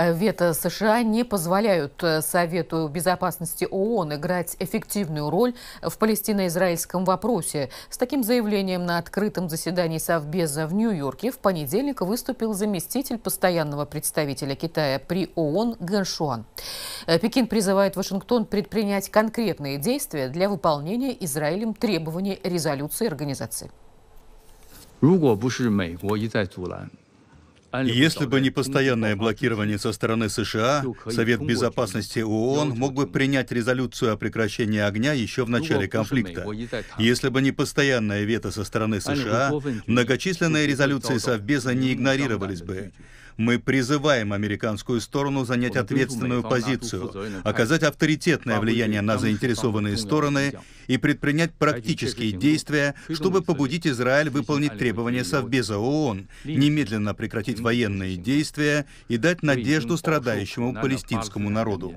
Э, вето США не позволяют э, Совету Безопасности ООН играть эффективную роль в палестино-израильском вопросе. С таким заявлением на открытом заседании Совбеза в Нью-Йорке в понедельник выступил заместитель постоянного представителя Китая при ООН Гэн Шуан. Э, Пекин призывает Вашингтон предпринять конкретные действия для выполнения Израилем требований резолюции организации. 如果不是美国一再阻拦，если бы не постоянное блокирование со стороны США, Совет Безопасности ООН мог бы принять резолюцию о прекращении огня еще в ну начале конфликта. Если бы не постоянное вето со стороны США, многочисленные резолюции Совбеза не игнорировались бы. Мы призываем американскую сторону занять ответственную позицию, оказать авторитетное влияние на заинтересованные стороны и предпринять практические действия, чтобы побудить Израиль выполнить требования Совбеза ООН, немедленно прекратить военные действия и дать надежду страдающему палестинскому народу.